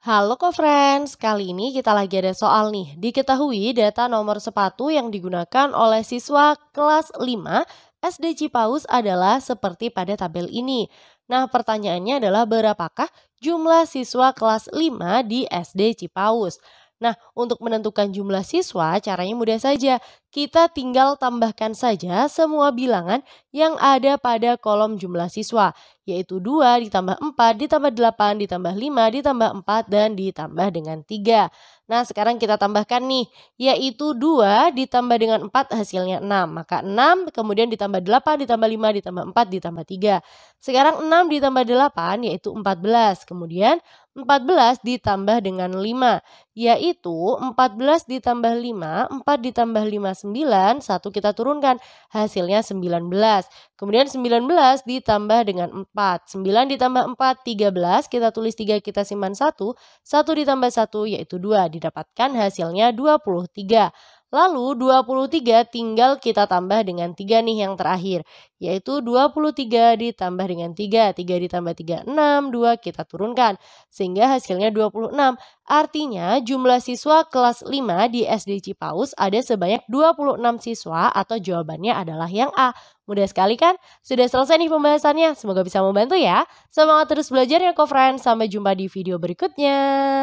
Halo ko friends kali ini kita lagi ada soal nih. Diketahui data nomor sepatu yang digunakan oleh siswa kelas 5 SD Cipaus adalah seperti pada tabel ini. Nah pertanyaannya adalah berapakah jumlah siswa kelas 5 di SD Cipaus? Nah, untuk menentukan jumlah siswa caranya mudah saja kita tinggal tambahkan saja semua bilangan yang ada pada kolom jumlah siswa, yaitu 2 ditambah 4 ditambah 8 ditambah 5 ditambah 4 dan ditambah dengan 3. Nah sekarang kita tambahkan nih, yaitu 2 ditambah dengan 4 hasilnya 6. Maka 6 kemudian ditambah 8 ditambah 5 ditambah 4 ditambah 3. Sekarang 6 ditambah 8 yaitu 14. Kemudian 14 ditambah dengan 5 yaitu 14 ditambah 5, 4 ditambah 5 9, 1 kita turunkan, hasilnya 19. Kemudian 19 ditambah dengan 4. 9 ditambah 4, 13, kita tulis 3, kita simpan 1. 1 ditambah 1 yaitu 2, didapatkan hasilnya 23. Lalu 23 tinggal kita tambah dengan 3 nih yang terakhir, yaitu 23 ditambah dengan 3, 3 ditambah 3, 6, 2 kita turunkan, sehingga hasilnya 26. Artinya jumlah siswa kelas 5 di SD Cipaus ada sebanyak 26 siswa atau jawabannya adalah yang A. Mudah sekali kan? Sudah selesai nih pembahasannya, semoga bisa membantu ya. Semangat terus belajar ya, co-friend. Sampai jumpa di video berikutnya.